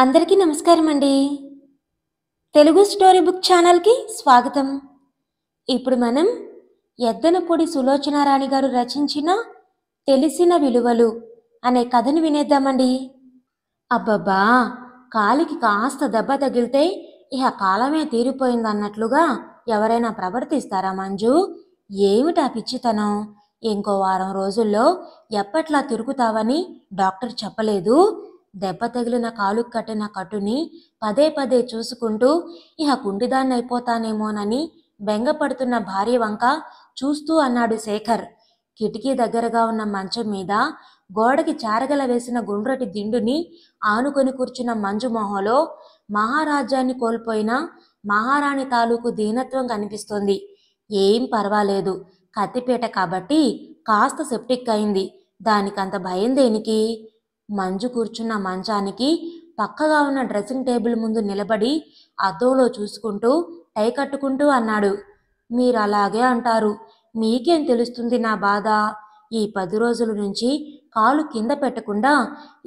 అందరికీ నమస్కారం అండి తెలుగు స్టోరీ బుక్ ఛానల్కి స్వాగతం ఇప్పుడు మనం ఎద్దనపూడి సులోచనారాణి గారు రచించిన తెలిసిన విలువలు అనే కథను వినేద్దామండి అబ్బబ్బా కాలికి కాస్త దెబ్బ తగిలితే ఇహ కాలమే తీరిపోయిందన్నట్లుగా ఎవరైనా ప్రవర్తిస్తారా మంజు ఏమిటా పిచ్చితనం ఇంకో వారం రోజుల్లో ఎప్పట్లా తిరుగుతావని డాక్టర్ చెప్పలేదు దెబ్బ తగిలిన కాలు కట్టిన కటుని పదే పదే చూసుకుంటూ ఇహ కుండిదాన్ని అయిపోతానేమోనని బెంగపడుతున్న భార్య వంక చూస్తూ అన్నాడు శేఖర్ కిటికీ దగ్గరగా ఉన్న మంచం మీద గోడకి చారగల వేసిన గుండ్రటి దిండుని ఆనుకొని కూర్చున్న మంజు మొహంలో మహారాజ్యాన్ని కోల్పోయిన మహారాణి తాలూకు దీనత్వం కనిపిస్తోంది ఏం పర్వాలేదు కత్తిపేట కాబట్టి కాస్త సెప్టిక్ అయింది దానికంత భయం దేనికి మంజు కూర్చున్న మంచానికి పక్కగా ఉన్న డ్రెస్సింగ్ టేబుల్ ముందు నిలబడి అద్దంలో చూసుకుంటూ టై కట్టుకుంటూ అన్నాడు మీరు అలాగే అంటారు మీకేం తెలుస్తుంది నా బాధ ఈ పది రోజుల నుంచి కాలు కింద పెట్టకుండా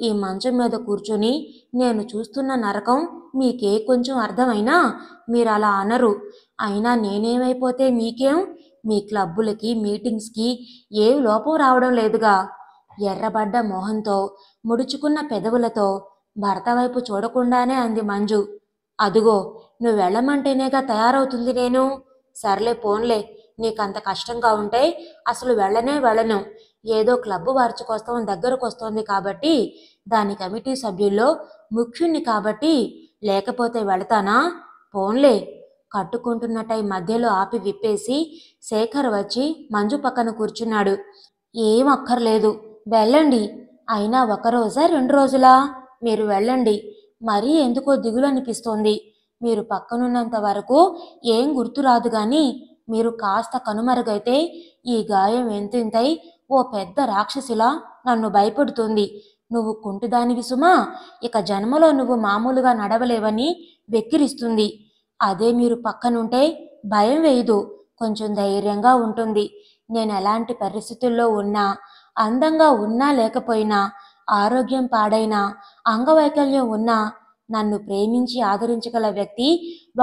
ఈ మంచం మీద కూర్చొని నేను చూస్తున్న నరకం మీకే కొంచెం అర్థమైనా మీరు అలా అనరు అయినా నేనేమైపోతే మీకేం మీ క్లబ్బులకి మీటింగ్స్కి ఏం లోపం రావడం లేదుగా ఎర్రబడ్డ మొహంతో ముడుచుకున్న పెదవులతో భర్త వైపు చూడకుండానే అంది మంజు అదుగో నువ్వు వెళ్ళమంటేనేగా తయారవుతుంది నేను సర్లే పోన్లే నీకంత కష్టంగా ఉంటే అసలు వెళ్ళనే వెళ్ళను ఏదో క్లబ్ వార్చుకోస్తాం దగ్గరకు వస్తోంది కాబట్టి దాని కమిటీ సభ్యుల్లో ముఖ్యుణ్ణి కాబట్టి లేకపోతే వెళతానా పోన్లే కట్టుకుంటున్నట్టయి మధ్యలో ఆపి విప్పేసి శేఖర్ వచ్చి మంజు పక్కన కూర్చున్నాడు ఏం అక్కర్లేదు వెళ్ళండి అయినా ఒక రోజా రెండు రోజులా మీరు వెళ్ళండి మరీ ఎందుకో దిగులు అనిపిస్తోంది మీరు పక్కనున్నంత వరకు ఏం గుర్తురాదు గాని మీరు కాస్త కనుమరుగైతే ఈ గాయం ఎంతెంతై ఓ పెద్ద రాక్షసిలా నన్ను భయపడుతుంది నువ్వు కుంటిదానివి సుమా ఇక జన్మలో నువ్వు మామూలుగా నడవలేవని వెక్కిరిస్తుంది అదే మీరు పక్కనుంటే భయం వేయదు కొంచెం ధైర్యంగా ఉంటుంది నేను ఎలాంటి పరిస్థితుల్లో ఉన్నా అందంగా ఉన్నా లేకపోయినా ఆరోగ్యం పాడైనా అంగవైకల్యం ఉన్నా నన్ను ప్రేమించి ఆదరించగల వ్యక్తి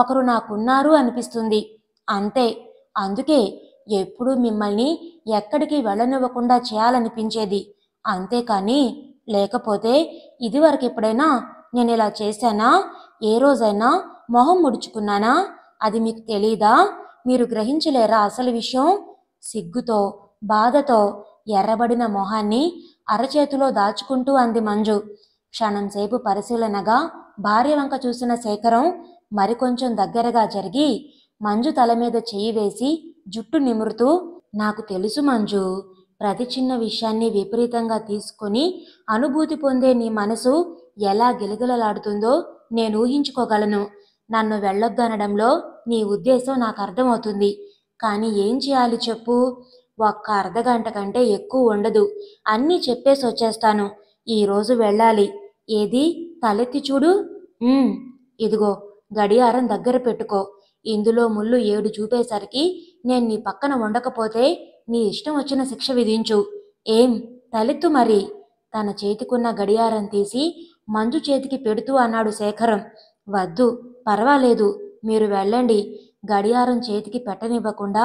ఒకరు నాకున్నారు అనిపిస్తుంది అంతే అందుకే ఎప్పుడూ మిమ్మల్ని ఎక్కడికి వెళ్ళనివ్వకుండా చేయాలనిపించేది అంతేకాని లేకపోతే ఇదివరకు ఎప్పుడైనా నేను ఇలా చేశానా ఏ రోజైనా మొహం ముడుచుకున్నానా అది మీకు తెలీదా మీరు గ్రహించలేరా అసలు విషయం సిగ్గుతో బాధతో ఎర్రబడిన మొహాన్ని అరచేతిలో దాచుకుంటూ అంది మంజు క్షణంసేపు పరిశీలనగా భార్య వంక చూసిన శేఖరం మరికొంచెం దగ్గరగా జరిగి మంజు తల మీద చెయ్యి వేసి జుట్టు నిమురుతూ నాకు తెలుసు మంజు ప్రతి చిన్న విషయాన్ని విపరీతంగా తీసుకొని అనుభూతి పొందే నీ మనసు ఎలా గిలగిలలాడుతుందో నేను ఊహించుకోగలను నన్ను వెళ్ళొద్దనడంలో నీ ఉద్దేశం నాకు అర్థమవుతుంది కానీ ఏం చేయాలి చెప్పు ఒక్క అర్ధగంట కంటే ఎక్కువ ఉండదు అన్నీ చెప్పేసి వచ్చేస్తాను ఈరోజు వెళ్ళాలి ఏది తలెత్తి చూడు ఇదిగో గడియారం దగ్గర పెట్టుకో ఇందులో ముళ్ళు ఏడు చూపేసరికి నేను నీ పక్కన ఉండకపోతే నీ ఇష్టం వచ్చిన శిక్ష విధించు ఏం తలెత్తు మరి తన చేతికున్న గడియారం తీసి మంజు చేతికి పెడుతూ అన్నాడు శేఖరం వద్దు పర్వాలేదు మీరు వెళ్ళండి గడియారం చేతికి పెట్టనివ్వకుండా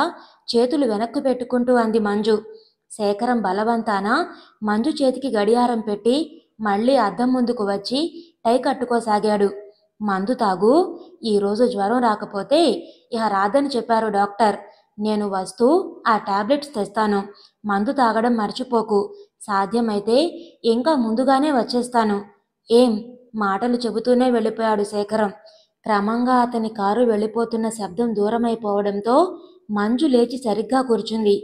చేతులు వెనక్కు పెట్టుకుంటూ అంది మంజు శేఖరం బలవంతాన మంజు చేతికి గడియారం పెట్టి మళ్ళీ అద్దం ముందుకు వచ్చి టై కట్టుకోసాగాడు మందు తాగు ఈరోజు జ్వరం రాకపోతే ఇహ రాదని చెప్పారు డాక్టర్ నేను వస్తూ ఆ టాబ్లెట్స్ తెస్తాను మందు తాగడం మర్చిపోకు సాధ్యమైతే ఇంకా ముందుగానే వచ్చేస్తాను ఏం మాటలు చెబుతూనే వెళ్ళిపోయాడు శేఖరం క్రమంగా అతని కారు వెళ్ళిపోతున్న శబ్దం దూరమైపోవడంతో మంజు లేచి సరిగ్గా కూర్చుంది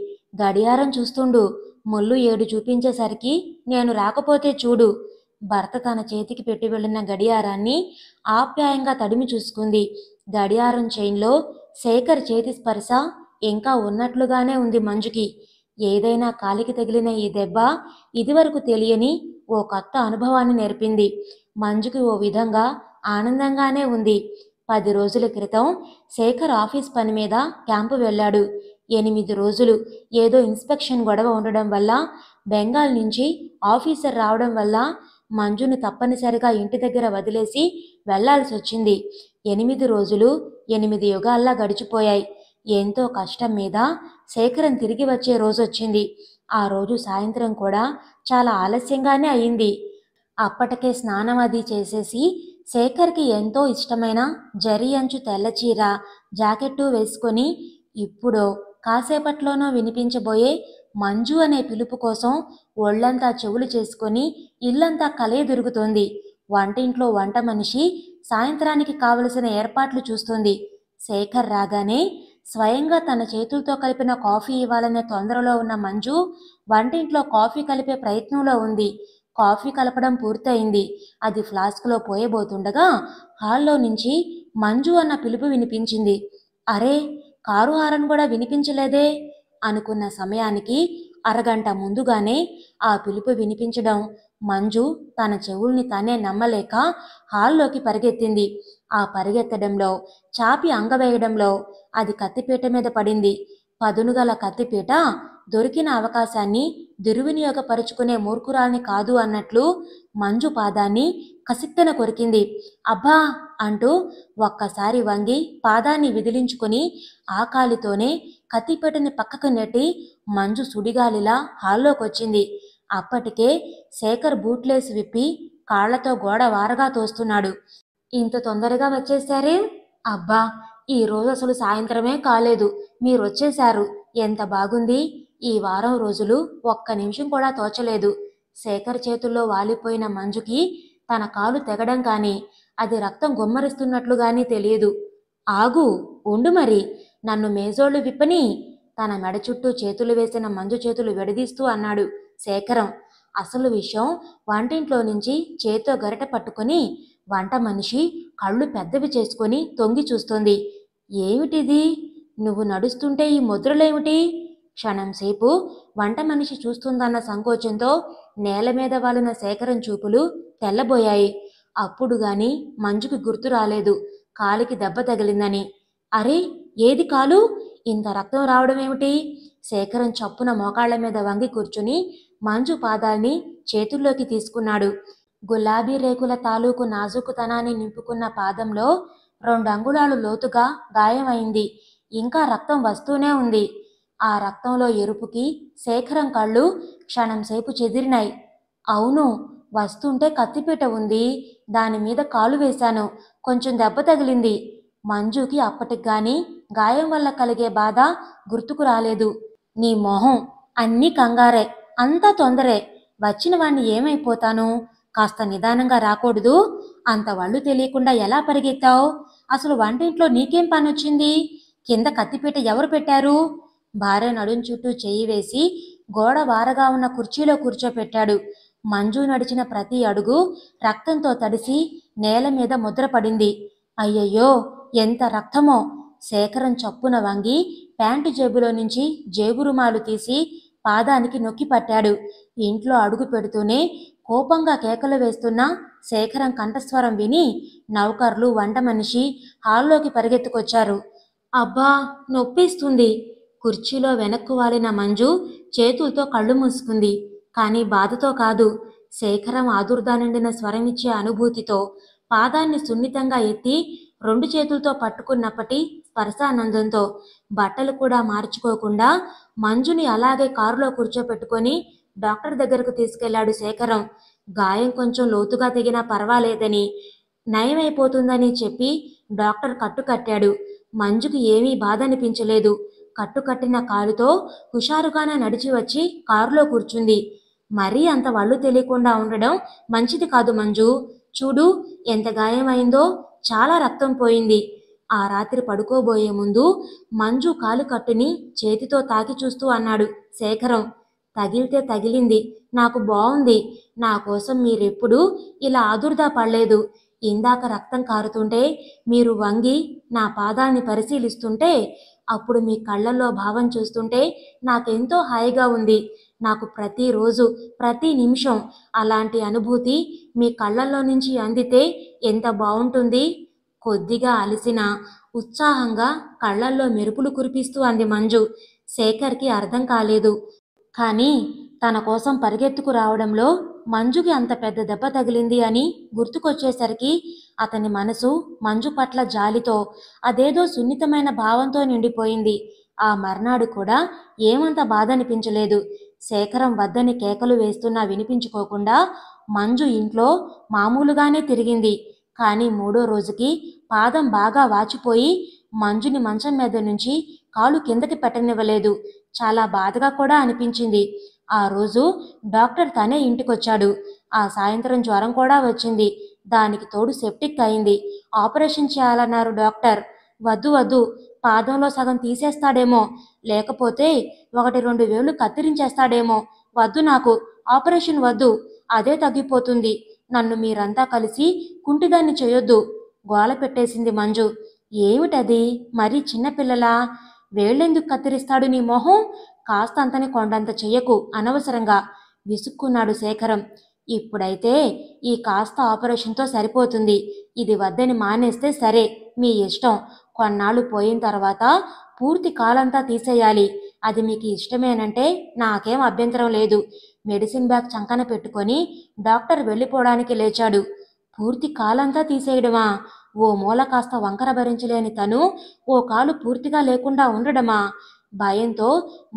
గడియారం చూస్తుండు ముళ్ళు ఏడు చూపించేసరికి నేను రాకపోతే చూడు భర్త తన చేతికి పెట్టి వెళ్ళిన గడియారాన్ని ఆప్యాయంగా తడిమి చూసుకుంది గడియారం చైన్లో శేఖర్ చేతి స్పర్శ ఇంకా ఉన్నట్లుగానే ఉంది మంజుకి ఏదైనా కాలికి తగిలిన ఈ దెబ్బ ఇదివరకు తెలియని ఓ కొత్త అనుభవాన్ని నేర్పింది మంజుకి ఓ విధంగా ఆనందంగానే ఉంది పది రోజుల క్రితం శేఖర్ ఆఫీస్ పని మీద క్యాంపు వెళ్ళాడు ఎనిమిది రోజులు ఏదో ఇన్స్పెక్షన్ గొడవ ఉండడం వల్ల బెంగాల్ నుంచి ఆఫీసర్ రావడం వల్ల మంజును తప్పనిసరిగా ఇంటి దగ్గర వదిలేసి వెళ్లాల్సి వచ్చింది ఎనిమిది రోజులు ఎనిమిది యుగాల్లా గడిచిపోయాయి ఎంతో కష్టం మీద శేఖరం తిరిగి వచ్చే రోజు వచ్చింది ఆ రోజు సాయంత్రం కూడా చాలా ఆలస్యంగానే అయింది అప్పటికే స్నానం అది చేసేసి శేఖర్కి ఎంతో ఇష్టమైన జరి అంచు తెల్లచీర జాకెట్టు వేసుకొని ఇప్పుడు కాసేపట్లోనో వినిపించబోయే మంజు అనే పిలుపు కోసం ఒళ్ళంతా చెవులు చేసుకొని ఇల్లంతా కలే దొరుకుతోంది వంటింట్లో వంట మనిషి సాయంత్రానికి కావలసిన ఏర్పాట్లు చూస్తుంది శేఖర్ రాగానే స్వయంగా తన చేతులతో కలిపిన కాఫీ ఇవ్వాలనే తొందరలో ఉన్న మంజు వంటింట్లో కాఫీ కలిపే ప్రయత్నంలో ఉంది కాఫీ కలపడం పూర్తయింది అది ఫ్లాస్క్లో పోయబోతుండగా హాల్లో నుంచి మంజు అన్న పిలుపు వినిపించింది అరే కారు హారన్ కూడా వినిపించలేదే అనుకున్న సమయానికి అరగంట ముందుగానే ఆ పిలుపు వినిపించడం మంజు తన చెవుల్ని తానే నమ్మలేక హాల్లోకి పరిగెత్తింది ఆ పరిగెత్తడంలో చాపి అంగవేయడంలో అది కత్తిపీట మీద పడింది పదునుగల కత్తిపీట దొరికిన అవకాశాన్ని దుర్వినియోగపరుచుకునే మూర్ఖురాల్ని కాదు అన్నట్లు మంజు పాదాన్ని కసిక్తన కొరికింది అబ్బా అంటూ ఒక్కసారి వంగి పాదాన్ని విదిలించుకుని ఆకాలితోనే కత్తిపెట్టని పక్కకు నెట్టి మంజు సుడిగాలిలా హాల్లోకొచ్చింది అప్పటికే శేఖర్ బూట్లేసి విప్పి కాళ్లతో గోడ వారగా తోస్తున్నాడు ఇంత తొందరగా వచ్చేసారే అబ్బా ఈ రోజు అసలు సాయంత్రమే కాలేదు మీరు వచ్చేశారు ఎంత బాగుంది ఈ వారం రోజులు ఒక్క నిమిషం కూడా తోచలేదు శేఖర్ చేతుల్లో వాలిపోయిన మంజుకి తన కాలు తెగడం కానీ అది రక్తం గుమ్మరిస్తున్నట్లు కానీ తెలియదు ఆగు ఉండు మరి నన్ను మేజోళ్లు విప్పని తన మెడ చుట్టూ చేతులు వేసిన మంజు చేతులు విడదీస్తూ అన్నాడు శేఖరం అసలు విషయం వంటింట్లో నుంచి చేతో గరిట పట్టుకొని వంట మనిషి కళ్ళు పెద్దవి చేసుకొని తొంగి చూస్తుంది ఏమిటిది నువ్వు నడుస్తుంటే ఈ ముద్రలేమిటి క్షణంసేపు వంట మనిషి చూస్తుందన్న సంకోచంతో నేల మీద వాలిన శేఖరం చూపులు తెల్లబోయాయి అప్పుడు గాని మంజుకి గుర్తు రాలేదు కాలికి దెబ్బ తగిలిందని అరే ఏది కాలు ఇంత రక్తం రావడం ఏమిటి శేఖరం చప్పున మోకాళ్ల మీద వంగి కూర్చుని మంజు పాదాల్ని చేతుల్లోకి తీసుకున్నాడు గులాబీ రేకుల తాలూకు నాజుకుతనాన్ని నింపుకున్న పాదంలో రెండు అంగుళాలు లోతుగా గాయమైంది ఇంకా రక్తం వస్తూనే ఉంది ఆ రక్తంలో ఎరుపుకి శేఖరం కళ్ళు క్షణంసేపు చెదిరినాయి అవును వస్తుంటే కత్తిపీట ఉంది దాని మీద కాలు వేశాను కొంచెం దెబ్బ తగిలింది మంజుకి అప్పటికి గాని గాయం వల్ల కలిగే బాధ గుర్తుకు రాలేదు నీ మొహం అన్నీ కంగారే అంతా తొందరే వచ్చిన వాణ్ణి ఏమైపోతాను కాస్త నిదానంగా రాకూడదు అంత వాళ్ళు తెలియకుండా ఎలా పరిగెత్తావు అసలు వంటింట్లో నీకేం పనొచ్చింది కింద కత్తిపీట ఎవరు పెట్టారు భార్య నడుం చుట్టూ చెయ్యి వేసి గోడ వారగా ఉన్న కుర్చీలో కూర్చోపెట్టాడు మంజు నడిచిన ప్రతి అడుగు రక్తంతో తడిసి నేల మీద ముద్రపడింది అయ్యయ్యో ఎంత రక్తమో శేఖరం చప్పున వంగి ప్యాంటు జేబులో నుంచి జేబు రుమాలు తీసి పాదానికి నొక్కి పట్టాడు ఇంట్లో అడుగు పెడుతూనే కోపంగా కేకలు వేస్తున్న శేఖరం కంఠస్వరం విని నౌకర్లు వంట మనిషి హాల్లోకి పరిగెత్తుకొచ్చారు అబ్బా నొప్పిస్తుంది కుర్చీలో వెనక్కు వాలిన మంజు చేతులతో కళ్ళు మూసుకుంది కానీ బాధతో కాదు శేఖరం ఆదుర్దా నిండిన స్వరమిచ్చే అనుభూతితో పాదాన్ని సున్నితంగా ఎత్తి రెండు చేతులతో పట్టుకున్నప్పటి స్పర్శానందంతో బట్టలు కూడా మార్చుకోకుండా మంజుని అలాగే కారులో కూర్చోపెట్టుకొని డాక్టర్ దగ్గరకు తీసుకెళ్లాడు శేఖరం గాయం కొంచెం లోతుగా తెగినా పర్వాలేదని నయమైపోతుందని చెప్పి డాక్టర్ కట్టు కట్టాడు మంజుకు ఏమీ బాధ అనిపించలేదు కట్టుకట్టిన కారుతో హుషారుగానే నడిచి వచ్చి కారులో కూర్చుంది మరీ అంత వాళ్ళు తెలియకుండా ఉండడం మంచిది కాదు మంజు చూడు ఎంత గాయమైందో చాలా రక్తం పోయింది ఆ రాత్రి పడుకోబోయే ముందు మంజు కాలు కట్టుని చేతితో తాకి చూస్తూ అన్నాడు శేఖరం తగిలితే తగిలింది నాకు బాగుంది నా కోసం మీరెప్పుడు ఇలా ఆదుర్దా పడలేదు ఇందాక రక్తం కారుతుంటే మీరు వంగి నా పాదాన్ని పరిశీలిస్తుంటే అప్పుడు మీ కళ్ళల్లో భావం చూస్తుంటే నాకెంతో హాయిగా ఉంది నాకు ప్రతిరోజు ప్రతి నిమిషం అలాంటి అనుభూతి మీ కళ్ళల్లో నుంచి అందితే ఎంత బాగుంటుంది కొద్దిగా అలసిన ఉత్సాహంగా కళ్ళల్లో మెరుపులు కురిపిస్తూ అంది మంజు శేఖర్కి అర్థం కాలేదు కానీ తన కోసం పరిగెత్తుకు రావడంలో మంజుకి అంత పెద్ద దెబ్బ తగిలింది అని గుర్తుకొచ్చేసరికి అతని మనసు మంజు పట్ల జాలితో అదేదో సున్నితమైన భావంతో నిండిపోయింది ఆ మర్నాడు కూడా ఏమంత బాధ అనిపించలేదు శేఖరం వద్దని కేకలు వేస్తున్నా వినిపించుకోకుండా మంజు ఇంట్లో మామూలుగానే తిరిగింది కానీ మూడో రోజుకి పాదం బాగా వాచిపోయి మంజుని మంచం మీద నుంచి కాలు కిందకి పెట్టనివ్వలేదు చాలా బాధగా కూడా అనిపించింది ఆ రోజు డాక్టర్ తనే ఇంటికొచ్చాడు ఆ సాయంత్రం జ్వరం కూడా వచ్చింది దానికి తోడు సెప్టిక్ అయింది ఆపరేషన్ చేయాలన్నారు డాక్టర్ వద్దు వద్దు పాదంలో సగం తీసేస్తాడేమో లేకపోతే ఒకటి రెండు వేలు కత్తిరించేస్తాడేమో వద్దు నాకు ఆపరేషన్ వద్దు అదే తగ్గిపోతుంది నన్ను మీరంతా కలిసి కుంటిదాన్ని చేయొద్దు గోల పెట్టేసింది మంజు ఏమిటది మరీ చిన్నపిల్లలా వేళ్ళెందుకు కత్తిరిస్తాడు నీ మొహం కాస్తంతని కొండంత చెయ్యకు అనవసరంగా విసుక్కున్నాడు శేఖరం ఇప్పుడైతే ఈ కాస్త ఆపరేషన్తో సరిపోతుంది ఇది వద్దని మానేస్తే సరే మీ ఇష్టం కొన్నాళ్ళు పోయిన తర్వాత పూర్తి కాలంతా తీసేయాలి అది మీకు ఇష్టమేనంటే నాకేం అభ్యంతరం లేదు మెడిసిన్ బ్యాగ్ చంకన పెట్టుకొని డాక్టర్ వెళ్ళిపోవడానికి లేచాడు పూర్తి కాలంతా తీసేయడమా ఓ మూల కాస్త వంకర భరించలేని తను ఓ కాలు పూర్తిగా లేకుండా ఉండడమా భయంతో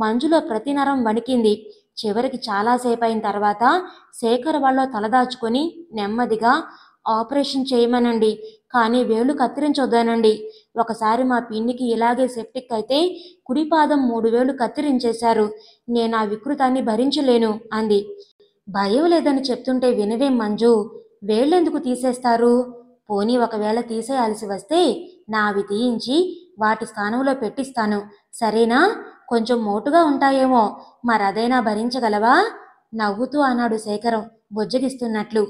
మంజులో ప్రతి నరం వణికింది చివరికి చాలాసేపు అయిన తర్వాత శేఖర్ వాళ్ళు తలదాచుకొని నెమ్మదిగా ఆపరేషన్ చేయమనండి కానీ వేలు కత్తిరించొద్దానండి ఒకసారి మా పిన్నికి ఇలాగే సెప్టిక్ అయితే కుడిపాదం మూడు వేలు కత్తిరించేశారు నేను ఆ వికృతాన్ని భరించలేను అంది భయం లేదని చెప్తుంటే వినవేం మంజు వేళ్ళెందుకు తీసేస్తారు పోనీ ఒకవేళ తీసేయాల్సి వస్తే నావి తీయించి వాటి స్థానంలో పెట్టిస్తాను సరేనా కొంచెం మోటుగా ఉంటాయేమో మరదైనా భరించగలవా నవ్వుతూ అన్నాడు శేఖరం బుజ్జగిస్తున్నట్లు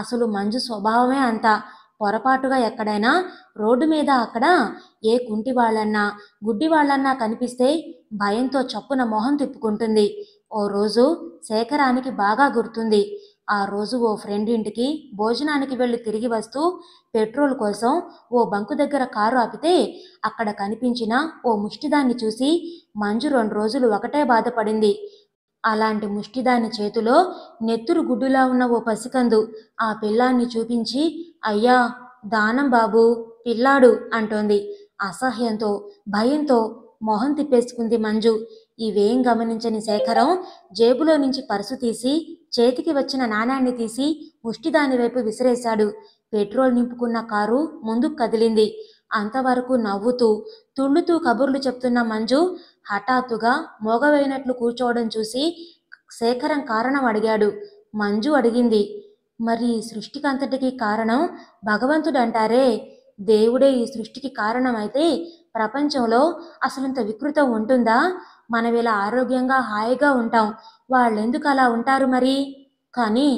అసలు మంజు స్వభావమే అంత పొరపాటుగా ఎక్కడైనా రోడ్డు మీద అక్కడ ఏ కుంటి వాళ్ళన్నా గుడ్డి వాళ్ళన్నా కనిపిస్తే భయంతో చప్పున మొహం తిప్పుకుంటుంది ఓ రోజు శేఖరానికి బాగా గుర్తుంది ఆ రోజు ఓ ఫ్రెండ్ ఇంటికి భోజనానికి వెళ్ళి తిరిగి వస్తూ పెట్రోల్ కోసం ఓ బంకు దగ్గర కారు ఆపితే అక్కడ కనిపించిన ఓ ముష్టిదాన్ని చూసి మంజు రెండు రోజులు ఒకటే బాధపడింది అలాంటి ముష్టిదాని చేతిలో నెత్తురు గుడ్డులా ఉన్న ఓ పసికందు ఆ పిల్లాన్ని చూపించి అయ్యా దానం బాబు పిల్లాడు అంటోంది అసహ్యంతో భయంతో మొహం తిప్పేసుకుంది మంజు ఇవేం గమనించని శేఖరం జేబులో నుంచి పర్సు తీసి చేతికి వచ్చిన నాణాన్ని తీసి ముష్టి వైపు విసిరేశాడు పెట్రోల్ నింపుకున్న కారు ముందుకు కదిలింది అంతవరకు నవ్వుతూ తుళ్ళుతూ కబుర్లు చెప్తున్న మంజు హఠాత్తుగా మోగవైనట్లు కూర్చోవడం చూసి శేఖరం కారణం అడిగాడు మంజు అడిగింది మరి సృష్టికంతటికి కారణం భగవంతుడు అంటారే దేవుడే ఈ సృష్టికి కారణమైతే ప్రపంచంలో అసలు ఇంత వికృతం ఉంటుందా మనం ఇలా ఆరోగ్యంగా హాయిగా ఉంటాం వాళ్ళెందుకు అలా ఉంటారు మరి కానీ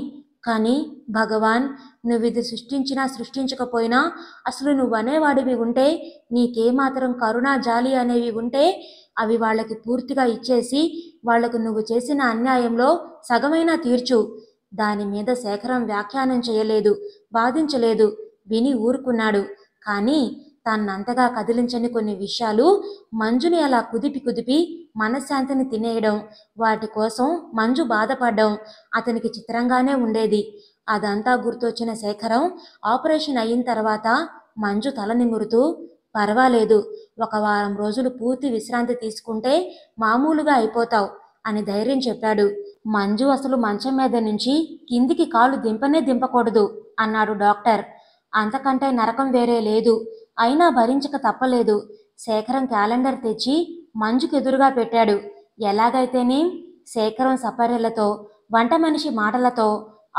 కానీ భగవాన్ నువ్వు ఇది సృష్టించినా సృష్టించకపోయినా అసలు నువ్వు అనేవాడివి ఉంటే నీకేమాత్రం కరుణ జాలి అనేవి ఉంటే అవి వాళ్ళకి పూర్తిగా ఇచ్చేసి వాళ్లకు నువ్వు చేసిన అన్యాయంలో సగమైనా తీర్చు దాని మీద శేఖరం వ్యాఖ్యానం చేయలేదు బాధించలేదు విని ఊరుకున్నాడు కానీ తన్నంతగా కదిలించని కొన్ని విషయాలు మంజుని అలా కుదిపి కుదిపి మనశ్శాంతిని తినేయడం వాటి కోసం మంజు బాధపడడం అతనికి చిత్రంగానే ఉండేది అదంతా గుర్తొచ్చిన శేఖరం ఆపరేషన్ అయిన తర్వాత మంజు తల నిమురుతూ పర్వాలేదు ఒక వారం రోజులు పూర్తి విశ్రాంతి తీసుకుంటే మామూలుగా అయిపోతావు అని ధైర్యం చెప్పాడు మంజు అసలు మంచం మీద నుంచి కిందికి కాలు దింపనే దింపకూడదు అన్నాడు డాక్టర్ అంతకంటే నరకం వేరే లేదు అయినా భరించక తప్పలేదు శేఖరం క్యాలెండర్ తెచ్చి మంజుకు ఎదురుగా పెట్టాడు ఎలాగైతేనే శేఖరం సపర్యలతో వంట మనిషి మాటలతో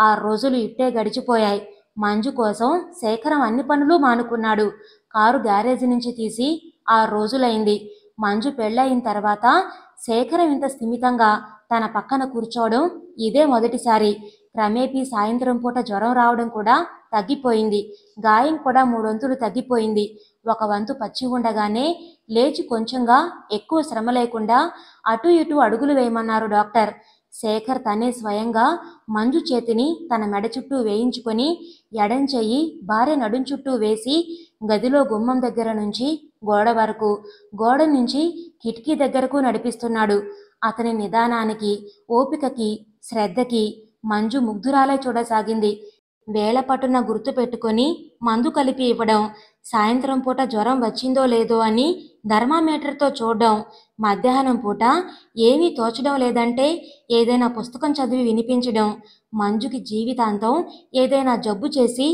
ఆ రోజులు ఇట్టే గడిచిపోయాయి మంజు కోసం శేఖరం అన్ని పనులు మానుకున్నాడు కారు గ్యారేజీ నుంచి తీసి ఆ రోజులైంది మంజు పెళ్ళయిన తర్వాత శేఖరం ఇంత స్థిమితంగా తన పక్కన కూర్చోవడం ఇదే మొదటిసారి క్రమేపీ సాయంత్రం పూట జ్వరం రావడం కూడా తగ్గిపోయింది గాయం కూడా మూడొంతులు తగ్గిపోయింది ఒక వంతు పచ్చి ఉండగానే లేచి కొంచెంగా ఎక్కువ శ్రమ లేకుండా అటు ఇటు అడుగులు వేయమన్నారు డాక్టర్ శేఖర్ తనే స్వయంగా మంజు చేతిని తన మెడ చుట్టూ వేయించుకొని ఎడంచెయ్యి భార్య నడుం చుట్టూ వేసి గదిలో గుమ్మం దగ్గర నుంచి గోడ వరకు గోడ నుంచి కిటికీ దగ్గరకు నడిపిస్తున్నాడు అతని నిదానానికి ఓపికకి శ్రద్ధకి మంజు ముగ్ధురాలై చూడసాగింది వేలపట్టున గుర్తు పెట్టుకొని మందు కలిపి ఇవ్వడం సాయంత్రం పూట జ్వరం వచ్చిందో లేదో అని ధర్మామీటర్తో చూడడం మధ్యాహ్నం పూట ఏమీ తోచడం లేదంటే ఏదైనా పుస్తకం చదివి వినిపించడం మంజుకి జీవితాంతం ఏదైనా జబ్బు చేసి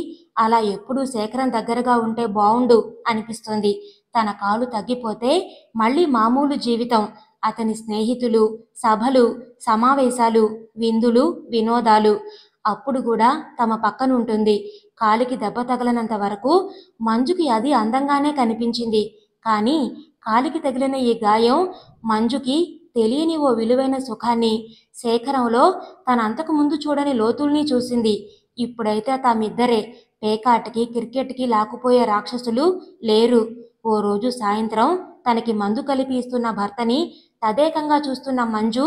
అలా ఎప్పుడూ శేఖరం దగ్గరగా ఉంటే బావుండు అనిపిస్తుంది తన కాలు తగ్గిపోతే మళ్ళీ మామూలు జీవితం అతని స్నేహితులు సభలు సమావేశాలు విందులు వినోదాలు అప్పుడు కూడా తమ పక్కన ఉంటుంది కాలికి దెబ్బ తగలనంత వరకు మంజుకి అది అందంగానే కనిపించింది కానీ కాలికి తగిలిన ఈ గాయం మంజుకి తెలియని ఓ విలువైన సుఖాన్ని శేఖరంలో తన అంతకు ముందు చూడని లోతుల్ని చూసింది ఇప్పుడైతే తామిద్దరే పేకాటకి క్రికెట్కి లాక్కుపోయే రాక్షసులు లేరు ఓ రోజు సాయంత్రం తనకి మందు కలిపి ఇస్తున్న భర్తని తదేకంగా చూస్తున్న మంజు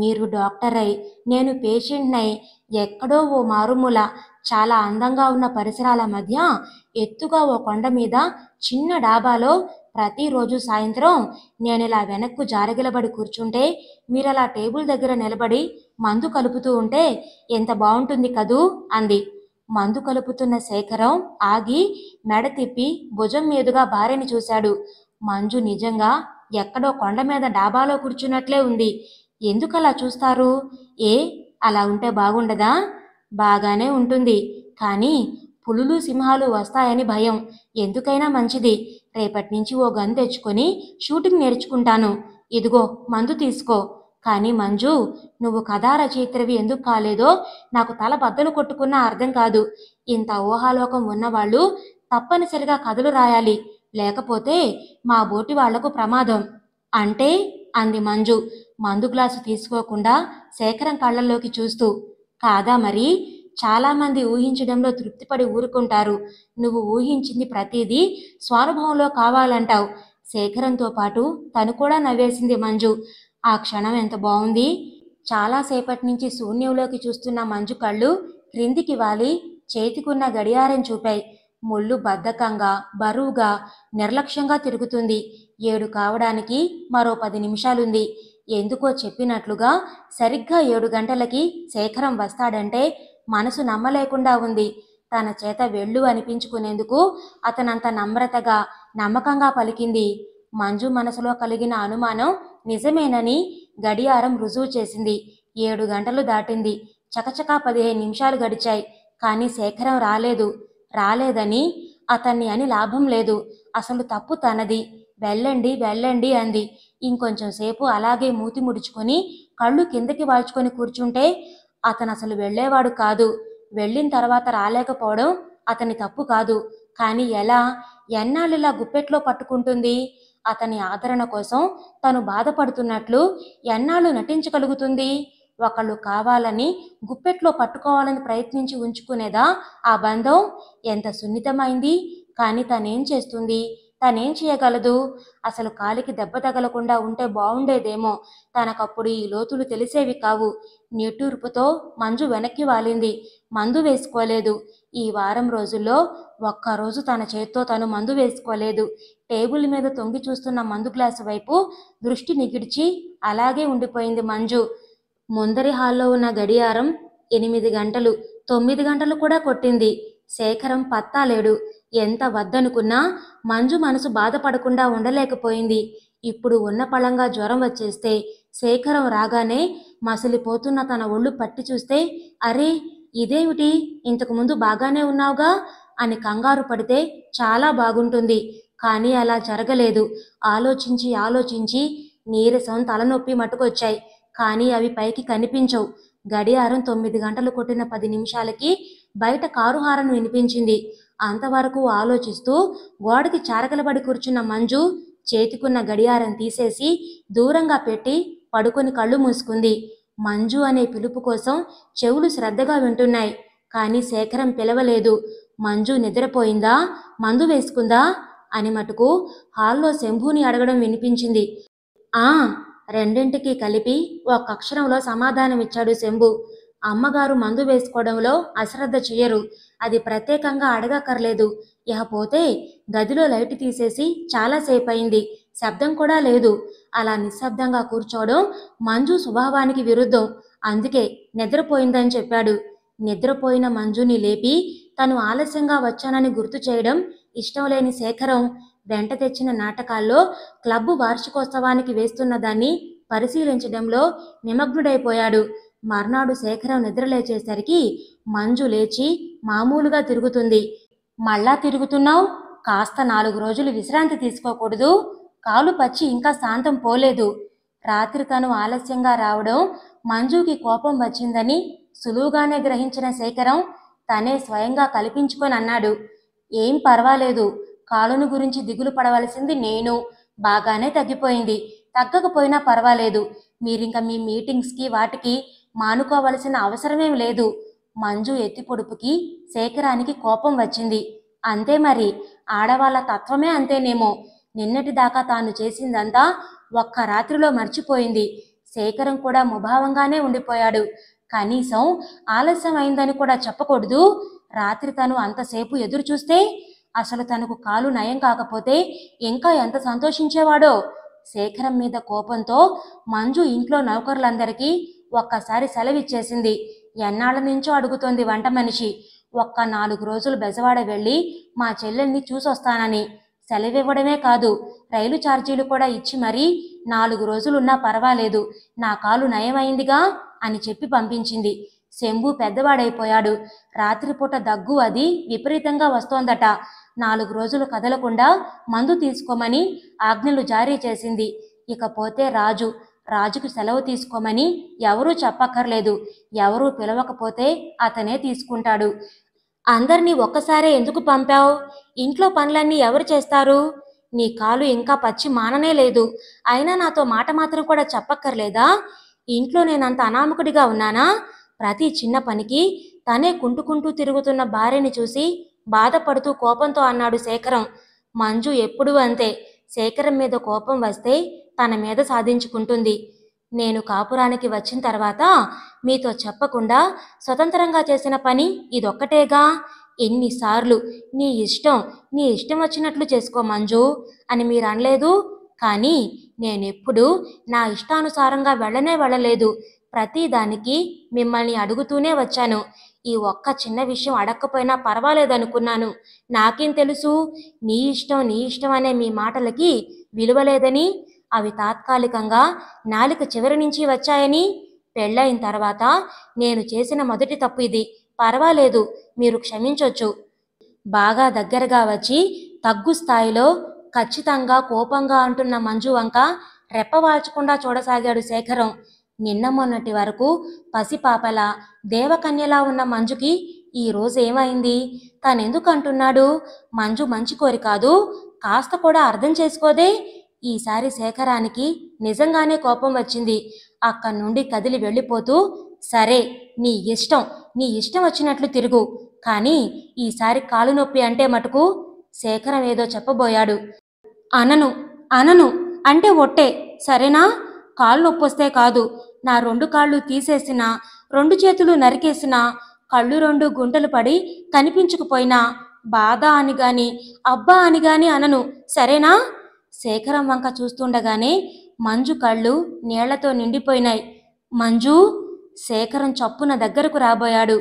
మీరు డాక్టర్ అయి నేను పేషెంట్నై ఎక్కడో ఓ మారుమూల చాలా అందంగా ఉన్న పరిసరాల మధ్య ఎత్తుగా ఓ కొండ మీద చిన్న డాబాలో ప్రతిరోజు సాయంత్రం నేను ఇలా వెనక్కు జారగిలబడి కూర్చుంటే మీరు అలా టేబుల్ దగ్గర నిలబడి మందు కలుపుతూ ఉంటే ఎంత బాగుంటుంది కదూ అంది మందు కలుపుతున్న శేఖరం ఆగి మెడ తిప్పి భుజం మీదుగా భార్యని చూశాడు మంజు నిజంగా ఎక్కడో కొండ మీద డాబాలో కూర్చున్నట్లే ఉంది ఎందుకలా చూస్తారు ఏ అలా ఉంటే బాగుండదా బాగానే ఉంటుంది కానీ పులులు సింహాలు వస్తాయని భయం ఎందుకైనా మంచిది రేపటి నుంచి ఓ గన్ తెచ్చుకొని షూటింగ్ నేర్చుకుంటాను ఇదిగో మందు తీసుకో కానీ మంజు నువ్వు కథా రచయిత్రవి ఎందుకు కాలేదో నాకు తల బద్దలు కొట్టుకున్నా అర్థం కాదు ఇంత ఊహాలోకం ఉన్నవాళ్ళు తప్పనిసరిగా కథలు రాయాలి లేకపోతే మా బోటి వాళ్లకు ప్రమాదం అంటే అంది మంజు మందు గ్లాసు తీసుకోకుండా శేఖరం కళ్ళల్లోకి చూస్తూ కాదా మరి చాలామంది ఊహించడంలో తృప్తిపడి ఊరుకుంటారు నువ్వు ఊహించింది ప్రతిదీ స్వానుభవంలో కావాలంటావు శేఖరంతో పాటు తను కూడా నవ్వేసింది మంజు ఆ క్షణం ఎంత బాగుంది చాలాసేపటి నుంచి శూన్యంలోకి చూస్తున్న మంజు కళ్ళు క్రిందికి వాలి చేతికున్న గడియారం చూపాయి ముళ్ళు బద్ధకంగా బరువుగా నిర్లక్ష్యంగా తిరుగుతుంది ఏడు కావడానికి మరో పది నిమిషాలుంది ఎందుకో చెప్పినట్లుగా సరిగ్గా ఏడు గంటలకి శేఖరం వస్తాడంటే మనసు నమ్మలేకుండా ఉంది తన చేత వెళ్ళు అనిపించుకునేందుకు అతనంత నమ్రతగా నమ్మకంగా పలికింది మంజు మనసులో కలిగిన అనుమానం నిజమేనని గడియారం రుజువు చేసింది ఏడు గంటలు దాటింది చకచకా పదిహేను నిమిషాలు గడిచాయి కానీ శేఖరం రాలేదు రాలేదని అతన్ని అని లాభం లేదు అసలు తప్పు తనది వెళ్ళండి వెళ్ళండి అంది ఇంకొంచెం సేపు అలాగే మూతి ముడుచుకొని కళ్ళు కిందకి వాల్చుకొని కూర్చుంటే అతను అసలు వెళ్ళేవాడు కాదు వెళ్ళిన తర్వాత రాలేకపోవడం అతని తప్పు కాదు కానీ ఎలా ఇలా గుప్పెట్లో పట్టుకుంటుంది అతని ఆదరణ కోసం తను బాధపడుతున్నట్లు ఎన్నాళ్ళు నటించగలుగుతుంది ఒకళ్ళు కావాలని గుప్పెట్లో పట్టుకోవాలని ప్రయత్నించి ఉంచుకునేదా ఆ బంధం ఎంత సున్నితమైంది కానీ తనేం చేస్తుంది తనేం చేయగలదు అసలు కాలికి దెబ్బ తగలకుండా ఉంటే బాగుండేదేమో తనకప్పుడు ఈ లోతులు తెలిసేవి కావు నిట్టూర్పుతో మంజు వెనక్కి వాలింది మందు వేసుకోలేదు ఈ వారం రోజుల్లో ఒక్కరోజు తన చేత్తో తను మందు వేసుకోలేదు టేబుల్ మీద తొంగి చూస్తున్న మందు గ్లాసు వైపు దృష్టి నిగిడిచి అలాగే ఉండిపోయింది మంజు ముందరి హాల్లో ఉన్న గడియారం ఎనిమిది గంటలు తొమ్మిది గంటలు కూడా కొట్టింది శేఖరం పత్తాలేడు ఎంత వద్దనుకున్నా మంజు మనసు బాధపడకుండా ఉండలేకపోయింది ఇప్పుడు ఉన్న పళంగా జ్వరం వచ్చేస్తే శేఖరం రాగానే మసిలిపోతున్న తన ఒళ్ళు పట్టి చూస్తే అరే ఇదేమిటి ఇంతకుముందు బాగానే ఉన్నావుగా అని కంగారు పడితే చాలా బాగుంటుంది కానీ అలా జరగలేదు ఆలోచించి ఆలోచించి నీరసం తలనొప్పి మటుకొచ్చాయి కానీ అవి పైకి కనిపించవు గడియారం తొమ్మిది గంటలు కొట్టిన పది నిమిషాలకి బయట కారు హారం వినిపించింది అంతవరకు ఆలోచిస్తూ గోడకి చారకలబడి కూర్చున్న మంజు చేతికున్న గడియారం తీసేసి దూరంగా పెట్టి పడుకొని కళ్ళు మూసుకుంది మంజు అనే పిలుపు కోసం చెవులు శ్రద్ధగా వింటున్నాయి కానీ శేఖరం పిలవలేదు మంజు నిద్రపోయిందా మందు వేసుకుందా అని మటుకు హాల్లో శంభుని అడగడం వినిపించింది ఆ రెండింటికి కలిపి ఒక అక్షరంలో సమాధానమిచ్చాడు శంభు అమ్మగారు మందు వేసుకోవడంలో అశ్రద్ధ చెయ్యరు అది ప్రత్యేకంగా అడగక్కర్లేదు ఇకపోతే గదిలో లైట్ తీసేసి చాలాసేపు అయింది శబ్దం కూడా లేదు అలా నిశ్శబ్దంగా కూర్చోవడం మంజు స్వభావానికి విరుద్ధం అందుకే నిద్రపోయిందని చెప్పాడు నిద్రపోయిన మంజుని లేపి తను ఆలస్యంగా వచ్చానని గుర్తు చేయడం ఇష్టం లేని శేఖరం వెంట తెచ్చిన నాటకాల్లో క్లబ్బు వార్షికోత్సవానికి వేస్తున్న దాన్ని పరిశీలించడంలో నిమగ్నుడైపోయాడు మర్నాడు శేఖరం నిద్రలేచేసరికి మంజు లేచి మామూలుగా తిరుగుతుంది మళ్ళా తిరుగుతున్నావు కాస్త నాలుగు రోజులు విశ్రాంతి తీసుకోకూడదు కాలు పచ్చి ఇంకా శాంతం పోలేదు రాత్రి తను ఆలస్యంగా రావడం మంజుకి కోపం వచ్చిందని సులువుగానే గ్రహించిన శేఖరం తనే స్వయంగా కల్పించుకొని అన్నాడు ఏం పర్వాలేదు కాలును గురించి దిగులు పడవలసింది నేను బాగానే తగ్గిపోయింది తగ్గకపోయినా పర్వాలేదు మీరింక మీ మీటింగ్స్కి వాటికి మానుకోవలసిన అవసరమేం లేదు మంజు ఎత్తి పొడుపుకి శేఖరానికి కోపం వచ్చింది అంతే మరి ఆడవాళ్ళ తత్వమే అంతేనేమో నిన్నటిదాకా తాను చేసిందంతా ఒక్క రాత్రిలో మర్చిపోయింది శేఖరం కూడా ముభావంగానే ఉండిపోయాడు కనీసం ఆలస్యం అయిందని కూడా చెప్పకూడదు రాత్రి తను అంతసేపు ఎదురు చూస్తే అసలు తనకు కాలు నయం కాకపోతే ఇంకా ఎంత సంతోషించేవాడో శేఖరం మీద కోపంతో మంజు ఇంట్లో నౌకర్లందరికీ ఒక్కసారి సెలవిచ్చేసింది ఎన్నాళ్ళ నుంచో అడుగుతోంది వంట మనిషి ఒక్క నాలుగు రోజులు బెజవాడ వెళ్ళి మా చెల్లెల్ని చూసొస్తానని సెలవివ్వడమే కాదు రైలు ఛార్జీలు కూడా ఇచ్చి మరీ నాలుగు రోజులున్నా పర్వాలేదు నా కాలు నయమైందిగా అని చెప్పి పంపించింది శంభు పెద్దవాడైపోయాడు రాత్రిపూట దగ్గు అది విపరీతంగా వస్తోందట నాలుగు రోజులు కదలకుండా మందు తీసుకోమని ఆజ్ఞలు జారీ చేసింది ఇకపోతే రాజు రాజుకు సెలవు తీసుకోమని ఎవరూ చెప్పక్కర్లేదు ఎవరూ పిలవకపోతే అతనే తీసుకుంటాడు అందరినీ ఒక్కసారే ఎందుకు పంపావు ఇంట్లో పనులన్నీ ఎవరు చేస్తారు నీ కాలు ఇంకా పచ్చి మాననే లేదు అయినా నాతో మాట మాత్రం కూడా చెప్పక్కర్లేదా ఇంట్లో నేనంత అనామకుడిగా ఉన్నానా ప్రతి చిన్న పనికి తనే కుంటుకుంటూ తిరుగుతున్న భార్యని చూసి బాధపడుతూ కోపంతో అన్నాడు శేఖరం మంజు ఎప్పుడూ అంతే శేఖరం మీద కోపం వస్తే తన మీద సాధించుకుంటుంది నేను కాపురానికి వచ్చిన తర్వాత మీతో చెప్పకుండా స్వతంత్రంగా చేసిన పని ఇదొక్కటేగా ఎన్నిసార్లు నీ ఇష్టం నీ ఇష్టం వచ్చినట్లు చేసుకో మంజు అని మీరు అనలేదు కానీ నేనెప్పుడు నా ఇష్టానుసారంగా వెళ్ళనే వెళ్ళలేదు ప్రతిదానికి మిమ్మల్ని అడుగుతూనే వచ్చాను ఈ ఒక్క చిన్న విషయం పర్వాలేదు పర్వాలేదనుకున్నాను నాకేం తెలుసు నీ ఇష్టం నీ ఇష్టం అనే మీ మాటలకి విలువలేదని అవి తాత్కాలికంగా నాలుక చివరి నుంచి వచ్చాయని పెళ్ళైన తర్వాత నేను చేసిన మొదటి తప్పు ఇది పర్వాలేదు మీరు క్షమించొచ్చు బాగా దగ్గరగా వచ్చి తగ్గు స్థాయిలో ఖచ్చితంగా కోపంగా అంటున్న మంజు వంక రెప్పవాల్చకుండా చూడసాగాడు శేఖరం నిన్న మొన్నటి వరకు పసిపాపల దేవకన్యలా ఉన్న మంజుకి ఈరోజు ఏమైంది తనెందుకు అంటున్నాడు మంజు మంచి కోరి కాదు కాస్త కూడా అర్థం చేసుకోదే ఈసారి శేఖరానికి నిజంగానే కోపం వచ్చింది అక్కడి నుండి కదిలి వెళ్ళిపోతూ సరే నీ ఇష్టం నీ ఇష్టం వచ్చినట్లు తిరుగు కానీ ఈసారి కాలు నొప్పి అంటే మటుకు శేఖరం ఏదో చెప్పబోయాడు అనను అనను అంటే ఒట్టే సరేనా కాలు నొప్పొస్తే కాదు నా రెండు కాళ్ళు తీసేసిన రెండు చేతులు నరికేసిన కళ్ళు రెండు గుంటలు పడి కనిపించుకుపోయినా బాధ అని గాని అబ్బా అని గాని అనను సరేనా శేఖరం వంక చూస్తుండగానే మంజు కళ్ళు నీళ్లతో నిండిపోయినాయి మంజు శేఖరం చప్పున దగ్గరకు రాబోయాడు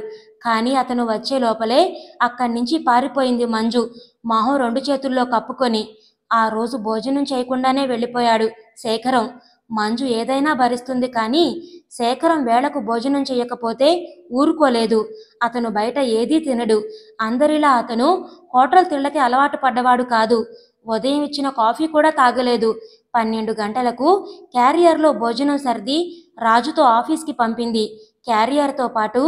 కానీ అతను వచ్చే లోపలే అక్కడి నుంచి పారిపోయింది మంజు మొహం రెండు చేతుల్లో కప్పుకొని ఆ రోజు భోజనం చేయకుండానే వెళ్ళిపోయాడు శేఖరం మంజు ఏదైనా భరిస్తుంది కానీ శేఖరం వేళకు భోజనం చేయకపోతే ఊరుకోలేదు అతను బయట ఏదీ తినడు అందరిలా అతను హోటల్ తిళ్ళకి అలవాటు పడ్డవాడు కాదు ఉదయం ఇచ్చిన కాఫీ కూడా తాగలేదు పన్నెండు గంటలకు క్యారియర్లో భోజనం సర్ది రాజుతో ఆఫీస్కి పంపింది క్యారియర్తో పాటు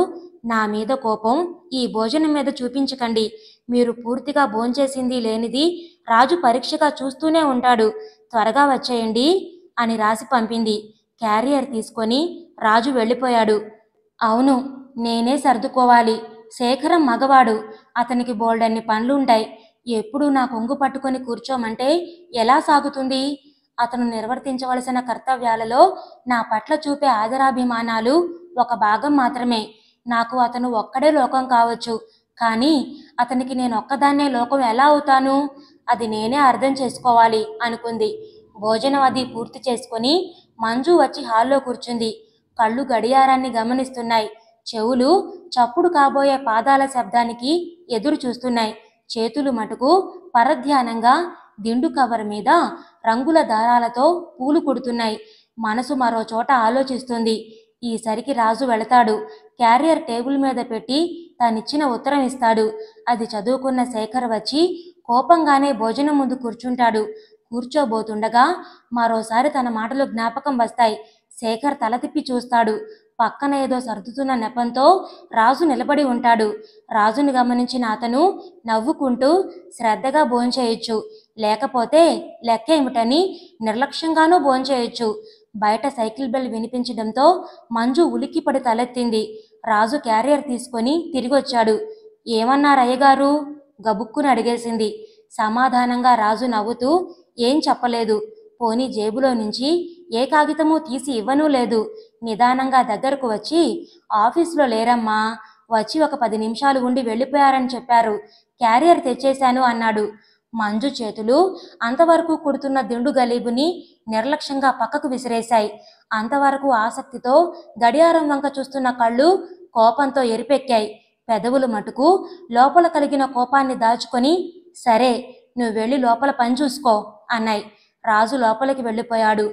నా మీద కోపం ఈ భోజనం మీద చూపించకండి మీరు పూర్తిగా భోంచేసింది లేనిది రాజు పరీక్షగా చూస్తూనే ఉంటాడు త్వరగా వచ్చేయండి అని రాసి పంపింది క్యారియర్ తీసుకొని రాజు వెళ్ళిపోయాడు అవును నేనే సర్దుకోవాలి శేఖరం మగవాడు అతనికి బోల్డన్ని పనులుంటాయి ఎప్పుడు నా కొంగు పట్టుకొని కూర్చోమంటే ఎలా సాగుతుంది అతను నిర్వర్తించవలసిన కర్తవ్యాలలో నా పట్ల చూపే ఆదరాభిమానాలు ఒక భాగం మాత్రమే నాకు అతను ఒక్కడే లోకం కావచ్చు కానీ అతనికి నేను ఒక్కదాన్నే లోకం ఎలా అవుతాను అది నేనే అర్థం చేసుకోవాలి అనుకుంది భోజనం అది పూర్తి చేసుకొని మంజు వచ్చి హాల్లో కూర్చుంది కళ్ళు గడియారాన్ని గమనిస్తున్నాయి చెవులు చప్పుడు కాబోయే పాదాల శబ్దానికి ఎదురు చూస్తున్నాయి చేతులు మటుకు పరధ్యానంగా దిండు కవర్ మీద రంగుల దారాలతో పూలు కుడుతున్నాయి మనసు మరో చోట ఆలోచిస్తుంది ఈసరికి రాజు వెళతాడు క్యారియర్ టేబుల్ మీద పెట్టి తానిచ్చిన ఉత్తరం ఇస్తాడు అది చదువుకున్న శేఖర్ వచ్చి కోపంగానే భోజనం ముందు కూర్చుంటాడు కూర్చోబోతుండగా మరోసారి తన మాటలు జ్ఞాపకం వస్తాయి శేఖర్ తల తిప్పి చూస్తాడు పక్కన ఏదో సర్దుతున్న నెపంతో రాజు నిలబడి ఉంటాడు రాజును గమనించిన అతను నవ్వుకుంటూ శ్రద్ధగా భోంచేయొచ్చు లేకపోతే లెక్క ఏమిటని నిర్లక్ష్యంగానూ భోంచేయొచ్చు బయట సైకిల్ బెల్ వినిపించడంతో మంజు ఉలిక్కిపడి తలెత్తింది రాజు క్యారియర్ తీసుకొని తిరిగొచ్చాడు ఏమన్నారయ్యగారు గబుక్కుని అడిగేసింది సమాధానంగా రాజు నవ్వుతూ ఏం చెప్పలేదు పోని జేబులో నుంచి ఏ కాగితమూ తీసి ఇవ్వనూ లేదు నిదానంగా దగ్గరకు వచ్చి ఆఫీస్లో లేరమ్మా వచ్చి ఒక పది నిమిషాలు ఉండి వెళ్ళిపోయారని చెప్పారు క్యారియర్ తెచ్చేశాను అన్నాడు మంజు చేతులు అంతవరకు కుడుతున్న దిండు గలీబుని నిర్లక్ష్యంగా పక్కకు విసిరేశాయి అంతవరకు ఆసక్తితో గడియారం వంక చూస్తున్న కళ్ళు కోపంతో ఎరిపెక్కాయి పెదవులు మటుకు లోపల కలిగిన కోపాన్ని దాచుకొని సరే నువ్వు వెళ్ళి లోపల పని చూసుకో అన్నాయి రాజు లోపలికి వెళ్ళిపోయాడు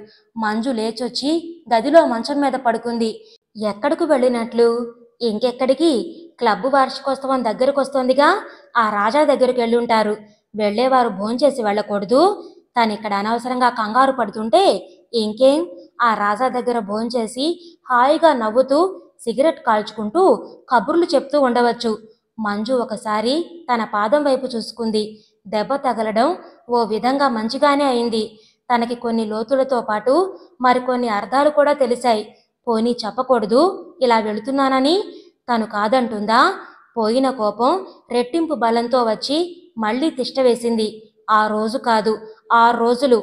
మంజు లేచొచ్చి గదిలో మంచం మీద పడుకుంది ఎక్కడికి వెళ్ళినట్లు ఇంకెక్కడికి క్లబ్ వార్షికోత్సవం దగ్గరకు వస్తుందిగా ఆ రాజా దగ్గరికి వెళ్ళుంటారు వెళ్ళేవారు భోంచేసి వెళ్ళకూడదు తను ఇక్కడ అనవసరంగా కంగారు పడుతుంటే ఇంకేం ఆ రాజా దగ్గర భోంచేసి హాయిగా నవ్వుతూ సిగరెట్ కాల్చుకుంటూ కబుర్లు చెప్తూ ఉండవచ్చు మంజు ఒకసారి తన పాదం వైపు చూసుకుంది దెబ్బ తగలడం ఓ విధంగా మంచిగానే అయింది తనకి కొన్ని లోతులతో పాటు మరికొన్ని అర్థాలు కూడా తెలిసాయి పోనీ చెప్పకూడదు ఇలా వెళుతున్నానని తను కాదంటుందా పోయిన కోపం రెట్టింపు బలంతో వచ్చి మళ్ళీ తిష్టవేసింది ఆ రోజు కాదు ఆరు రోజులు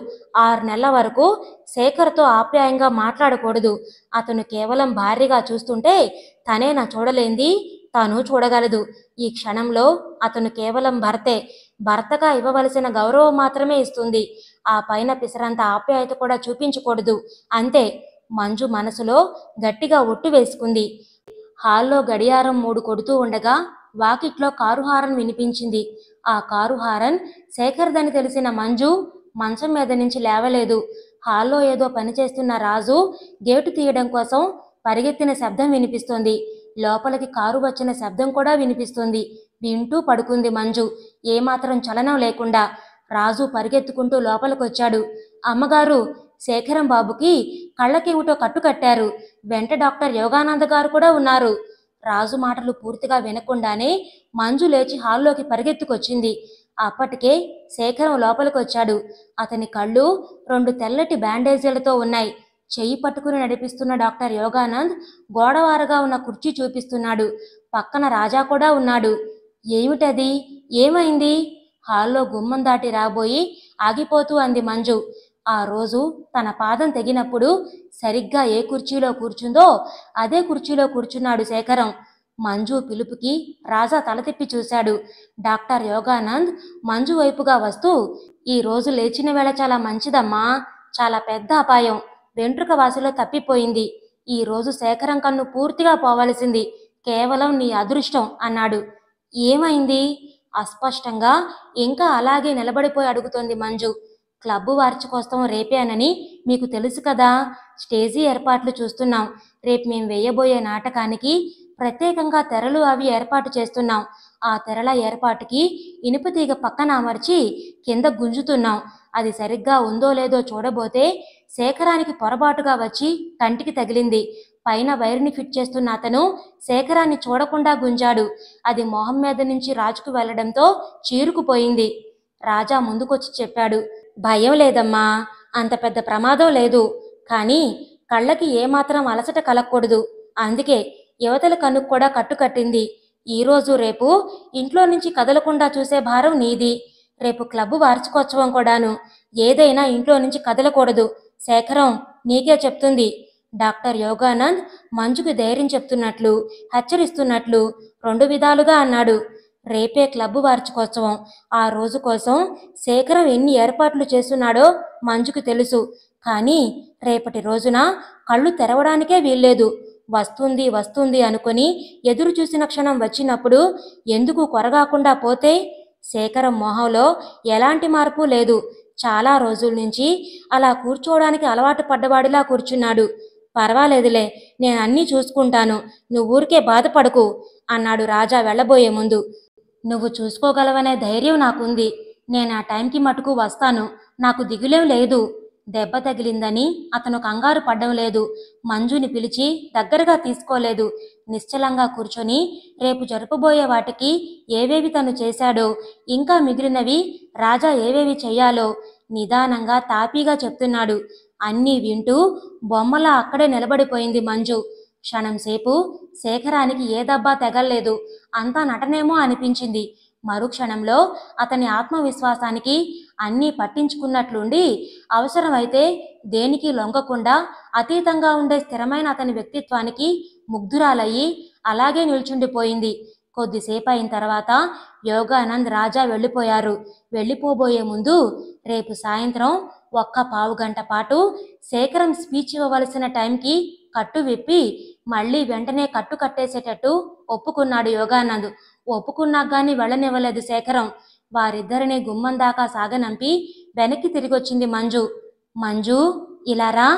ఆరు నెలల వరకు శేఖర్తో ఆప్యాయంగా మాట్లాడకూడదు అతను కేవలం భార్యగా చూస్తుంటే తనే నా చూడలేంది తాను చూడగలదు ఈ క్షణంలో అతను కేవలం భర్తే భర్తగా ఇవ్వవలసిన గౌరవం మాత్రమే ఇస్తుంది ఆ పైన పిసరంత ఆప్యాయత కూడా చూపించకూడదు అంతే మంజు మనసులో గట్టిగా ఒట్టు వేసుకుంది హాల్లో గడియారం మూడు కొడుతూ ఉండగా వాకిట్లో కారు హారన్ వినిపించింది ఆ కారు హారన్ శేఖర్దని తెలిసిన మంజు మంచం మీద నుంచి లేవలేదు హాల్లో ఏదో పనిచేస్తున్న రాజు గేటు తీయడం కోసం పరిగెత్తిన శబ్దం వినిపిస్తోంది లోపలికి కారు వచ్చిన శబ్దం కూడా వినిపిస్తుంది వింటూ పడుకుంది మంజు ఏమాత్రం చలనం లేకుండా రాజు పరిగెత్తుకుంటూ లోపలికొచ్చాడు అమ్మగారు శేఖరం బాబుకి కళ్ళకి కట్టు కట్టారు వెంట డాక్టర్ యోగానంద గారు కూడా ఉన్నారు రాజు మాటలు పూర్తిగా వినకుండానే మంజు లేచి హాల్లోకి పరిగెత్తుకొచ్చింది అప్పటికే శేఖరం లోపలికొచ్చాడు అతని కళ్ళు రెండు తెల్లటి బ్యాండేజీలతో ఉన్నాయి చెయ్యి పట్టుకుని నడిపిస్తున్న డాక్టర్ యోగానంద్ గోడవారగా ఉన్న కుర్చీ చూపిస్తున్నాడు పక్కన రాజా కూడా ఉన్నాడు ఏమిటది ఏమైంది హాల్లో గుమ్మం దాటి రాబోయి ఆగిపోతూ అంది మంజు ఆ రోజు తన పాదం తెగినప్పుడు సరిగ్గా ఏ కుర్చీలో కూర్చుందో అదే కుర్చీలో కూర్చున్నాడు శేఖరం మంజు పిలుపుకి రాజా తల తిప్పి చూశాడు డాక్టర్ యోగానంద్ మంజు వైపుగా వస్తూ ఈ రోజు లేచిన వేళ చాలా మంచిదమ్మా చాలా పెద్ద అపాయం వెంట్రుక వాసులో తప్పిపోయింది ఈ రోజు శేఖరం కన్ను పూర్తిగా పోవలసింది కేవలం నీ అదృష్టం అన్నాడు ఏమైంది అస్పష్టంగా ఇంకా అలాగే నిలబడిపోయి అడుగుతోంది మంజు క్లబ్ వార్షికోత్సవం రేపేనని మీకు తెలుసు కదా స్టేజీ ఏర్పాట్లు చూస్తున్నాం రేపు మేము వేయబోయే నాటకానికి ప్రత్యేకంగా తెరలు అవి ఏర్పాటు చేస్తున్నాం ఆ తెరల ఏర్పాటుకి ఇనుప తీగ పక్కన అమర్చి కింద గుంజుతున్నాం అది సరిగ్గా ఉందో లేదో చూడబోతే శేఖరానికి పొరపాటుగా వచ్చి కంటికి తగిలింది పైన వైర్ని ఫిట్ చేస్తున్న అతను శేఖరాన్ని చూడకుండా గుంజాడు అది మొహం మీద నుంచి రాజుకు వెళ్లడంతో చీరుకుపోయింది రాజా ముందుకొచ్చి చెప్పాడు భయం లేదమ్మా అంత పెద్ద ప్రమాదం లేదు కానీ కళ్ళకి ఏమాత్రం అలసట కలగకూడదు అందుకే యువతల కనుకు కూడా కట్టుకట్టింది ఈరోజు రేపు ఇంట్లో నుంచి కదలకుండా చూసే భారం నీది రేపు క్లబ్ వార్చుకోత్సవం కూడాను ఏదైనా ఇంట్లో నుంచి కదలకూడదు శేఖరం నీకే చెప్తుంది డాక్టర్ యోగానంద్ మంజుకి ధైర్యం చెప్తున్నట్లు హెచ్చరిస్తున్నట్లు రెండు విధాలుగా అన్నాడు రేపే క్లబ్ వార్చుకోత్సవం ఆ రోజు కోసం శేఖరం ఎన్ని ఏర్పాట్లు చేస్తున్నాడో మంజుకు తెలుసు కానీ రేపటి రోజున కళ్ళు తెరవడానికే వీల్లేదు వస్తుంది వస్తుంది అనుకుని ఎదురు చూసిన క్షణం వచ్చినప్పుడు ఎందుకు కొరగాకుండా పోతే శేఖరం మొహంలో ఎలాంటి మార్పు లేదు చాలా రోజుల నుంచి అలా కూర్చోవడానికి అలవాటు పడ్డవాడిలా కూర్చున్నాడు పర్వాలేదులే నేను అన్నీ చూసుకుంటాను నువ్వు ఊరికే బాధపడకు అన్నాడు రాజా వెళ్ళబోయే ముందు నువ్వు చూసుకోగలవనే ధైర్యం నాకుంది నేను ఆ టైంకి మటుకు వస్తాను నాకు దిగులేం లేదు దెబ్బ తగిలిందని అతను కంగారు పడ్డం లేదు మంజుని పిలిచి దగ్గరగా తీసుకోలేదు నిశ్చలంగా కూర్చొని రేపు జరుపుబోయే వాటికి ఏవేవి తను చేశాడో ఇంకా మిగిలినవి రాజా ఏవేవి చేయాలో నిదానంగా తాపీగా చెప్తున్నాడు అన్నీ వింటూ బొమ్మలా అక్కడే నిలబడిపోయింది మంజు క్షణంసేపు శేఖరానికి ఏ దెబ్బా తెగల్లేదు అంతా నటనేమో అనిపించింది మరుక్షణంలో అతని ఆత్మవిశ్వాసానికి అన్నీ పట్టించుకున్నట్లుండి అవసరమైతే దేనికి లొంగకుండా అతీతంగా ఉండే స్థిరమైన అతని వ్యక్తిత్వానికి ముగ్ధురాలయ్యి అలాగే నిల్చుండిపోయింది కొద్దిసేపు అయిన తర్వాత యోగానంద్ రాజా వెళ్ళిపోయారు వెళ్ళిపోబోయే ముందు రేపు సాయంత్రం ఒక్క పావు గంట పాటు శేఖరం స్పీచ్ ఇవ్వవలసిన టైంకి కట్టు విప్పి మళ్ళీ వెంటనే కట్టు కట్టేసేటట్టు ఒప్పుకున్నాడు యోగానంద్ ఒప్పుకున్నా కానీ వెళ్ళనివ్వలేదు శేఖరం వారిద్దరిని గుమ్మం దాకా సాగనంపి వెనక్కి తిరిగొచ్చింది మంజు మంజు ఇలారా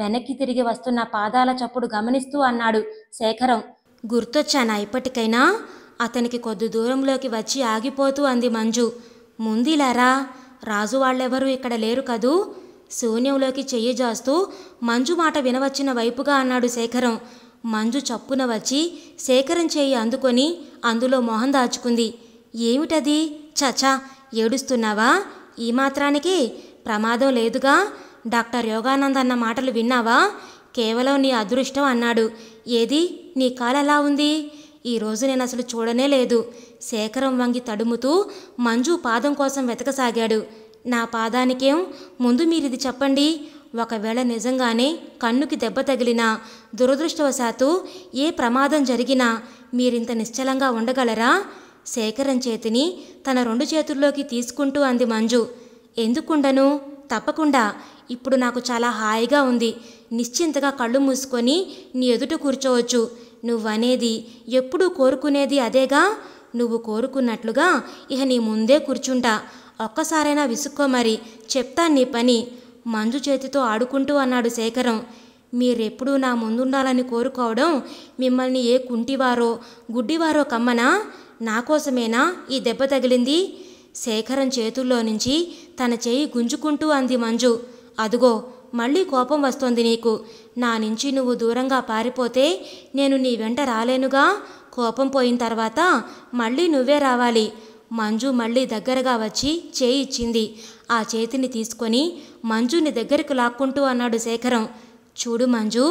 వెనక్కి తిరిగి వస్తున్న పాదాల చప్పుడు గమనిస్తూ అన్నాడు శేఖరం గుర్తొచ్చానా ఇప్పటికైనా అతనికి కొద్ది దూరంలోకి వచ్చి ఆగిపోతూ అంది మంజు ముందిలారా రాజు వాళ్ళెవరూ ఇక్కడ లేరు కదూ శూన్యంలోకి చెయ్యి జాస్తూ మంజు మాట వినవచ్చిన వైపుగా అన్నాడు శేఖరం మంజు చప్పున వచ్చి శేఖరం చేయి అందుకొని అందులో మొహం దాచుకుంది ఏమిటది చచా ఏడుస్తున్నావా ఈ మాత్రానికి ప్రమాదం లేదుగా డాక్టర్ యోగానంద్ అన్న మాటలు విన్నావా కేవలం నీ అదృష్టం అన్నాడు ఏది నీ కాలు ఎలా ఉంది ఈరోజు నేను అసలు చూడనే లేదు శేఖరం వంగి తడుముతూ మంజు పాదం కోసం వెతకసాగాడు నా పాదానికేం ముందు మీరిది చెప్పండి ఒకవేళ నిజంగానే కన్నుకి దెబ్బ తగిలినా దురదృష్టవశాత్తు ఏ ప్రమాదం జరిగినా మీరింత నిశ్చలంగా ఉండగలరా శేఖరం చేతిని తన రెండు చేతుల్లోకి తీసుకుంటూ అంది మంజు ఎందుకుండను తప్పకుండా ఇప్పుడు నాకు చాలా హాయిగా ఉంది నిశ్చింతగా కళ్ళు మూసుకొని నీ ఎదుట కూర్చోవచ్చు నువ్వనేది ఎప్పుడూ కోరుకునేది అదేగా నువ్వు కోరుకున్నట్లుగా ఇహ నీ ముందే కూర్చుంటా ఒక్కసారైనా విసుక్కో మరి చెప్తాను నీ పని మంజు చేతితో ఆడుకుంటూ అన్నాడు శేఖరం మీరెప్పుడూ నా ముందుండాలని కోరుకోవడం మిమ్మల్ని ఏ కుంటివారో గుడ్డివారో కమ్మనా నా కోసమేనా ఈ దెబ్బ తగిలింది శేఖరం చేతుల్లో నుంచి తన చేయి గుంజుకుంటూ అంది మంజు అదుగో మళ్ళీ కోపం వస్తోంది నీకు నా నుంచి నువ్వు దూరంగా పారిపోతే నేను నీ వెంట రాలేనుగా కోపం పోయిన తర్వాత మళ్ళీ నువ్వే రావాలి మంజు మళ్ళీ దగ్గరగా వచ్చి చేయి ఇచ్చింది ఆ చేతిని తీసుకొని మంజుని దగ్గరకు లాక్కుంటూ అన్నాడు శేఖరం చూడు మంజు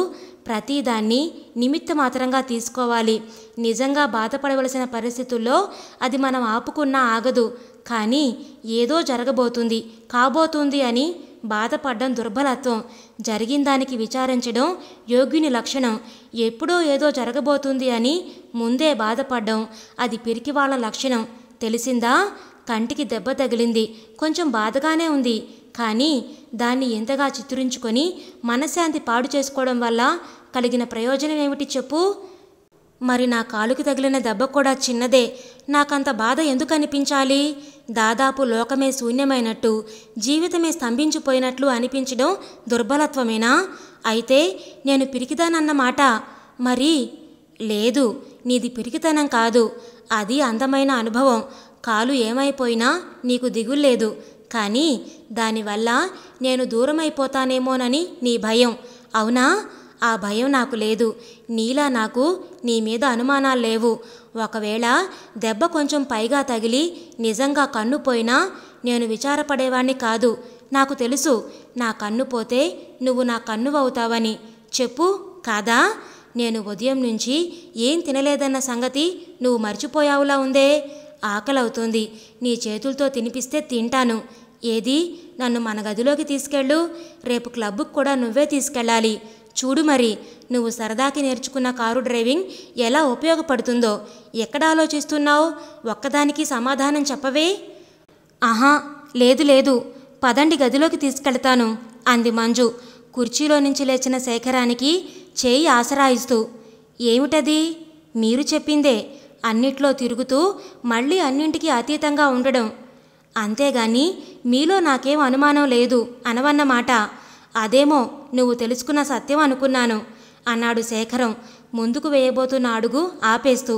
ప్రతిదాన్ని నిమిత్త మాత్రంగా తీసుకోవాలి నిజంగా బాధపడవలసిన పరిస్థితుల్లో అది మనం ఆపుకున్నా ఆగదు కానీ ఏదో జరగబోతుంది కాబోతుంది అని బాధపడడం దుర్బలత్వం జరిగిన దానికి విచారించడం యోగ్యుని లక్షణం ఎప్పుడో ఏదో జరగబోతుంది అని ముందే బాధపడడం అది పిరికి వాళ్ళ లక్షణం తెలిసిందా కంటికి దెబ్బ తగిలింది కొంచెం బాధగానే ఉంది కానీ దాన్ని ఎంతగా చిత్రించుకొని మనశ్శాంతి పాడు చేసుకోవడం వల్ల కలిగిన ప్రయోజనం ఏమిటి చెప్పు మరి నా కాలుకి తగిలిన దెబ్బ కూడా చిన్నదే నాకంత బాధ ఎందుకు అనిపించాలి దాదాపు లోకమే శూన్యమైనట్టు జీవితమే స్తంభించిపోయినట్లు అనిపించడం దుర్బలత్వమేనా అయితే నేను మాట మరి లేదు నీది పిరికితనం కాదు అది అందమైన అనుభవం కాలు ఏమైపోయినా నీకు దిగుల్లేదు కానీ దానివల్ల నేను దూరమైపోతానేమోనని నీ భయం అవునా ఆ భయం నాకు లేదు నీలా నాకు నీ మీద అనుమానాలు లేవు ఒకవేళ దెబ్బ కొంచెం పైగా తగిలి నిజంగా కన్ను పోయినా నేను విచారపడేవాణ్ణి కాదు నాకు తెలుసు నా కన్ను పోతే నువ్వు నా కన్ను అవుతావని చెప్పు కాదా నేను ఉదయం నుంచి ఏం తినలేదన్న సంగతి నువ్వు మర్చిపోయావులా ఉందే ఆకలవుతుంది నీ చేతులతో తినిపిస్తే తింటాను ఏది నన్ను మన గదిలోకి తీసుకెళ్ళు రేపు క్లబ్కు కూడా నువ్వే తీసుకెళ్ళాలి చూడు మరి నువ్వు సరదాకి నేర్చుకున్న కారు డ్రైవింగ్ ఎలా ఉపయోగపడుతుందో ఎక్కడ ఆలోచిస్తున్నావు ఒక్కదానికి సమాధానం చెప్పవే ఆహా లేదు లేదు పదండి గదిలోకి తీసుకెళ్తాను అంది మంజు కుర్చీలో నుంచి లేచిన శేఖరానికి చేయి ఆసరాయిస్తూ ఏమిటది మీరు చెప్పిందే అన్నిట్లో తిరుగుతూ మళ్ళీ అన్నింటికి అతీతంగా ఉండడం అంతేగాని మీలో నాకేం అనుమానం లేదు అనవన్నమాట అదేమో నువ్వు తెలుసుకున్న సత్యం అనుకున్నాను అన్నాడు శేఖరం ముందుకు వేయబోతున్న అడుగు ఆపేస్తూ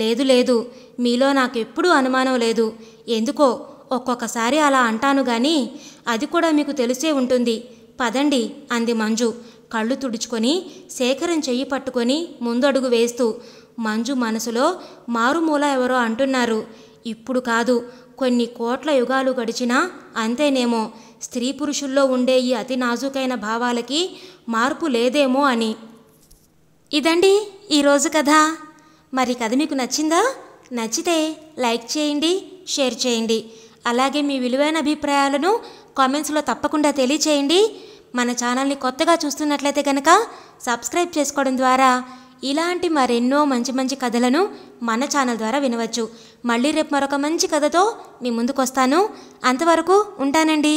లేదు లేదు మీలో నాకు ఎప్పుడూ అనుమానం లేదు ఎందుకో ఒక్కొక్కసారి అలా అంటాను గాని అది కూడా మీకు తెలిసే ఉంటుంది పదండి అంది మంజు కళ్ళు తుడుచుకొని శేఖరం చెయ్యి పట్టుకొని ముందడుగు వేస్తూ మంజు మనసులో మారుమూల ఎవరో అంటున్నారు ఇప్పుడు కాదు కొన్ని కోట్ల యుగాలు గడిచినా అంతేనేమో స్త్రీ పురుషుల్లో ఉండే ఈ అతి నాజుకైన భావాలకి మార్పు లేదేమో అని ఇదండి ఈరోజు కథ మరి కథ మీకు నచ్చిందా నచ్చితే లైక్ చేయండి షేర్ చేయండి అలాగే మీ విలువైన అభిప్రాయాలను కామెంట్స్లో తప్పకుండా తెలియచేయండి మన ఛానల్ని కొత్తగా చూస్తున్నట్లయితే కనుక సబ్స్క్రైబ్ చేసుకోవడం ద్వారా ఇలాంటి మరెన్నో మంచి మంచి కథలను మన ఛానల్ ద్వారా వినవచ్చు మళ్ళీ రేపు మరొక మంచి కథతో మీ ముందుకు వస్తాను అంతవరకు ఉంటానండి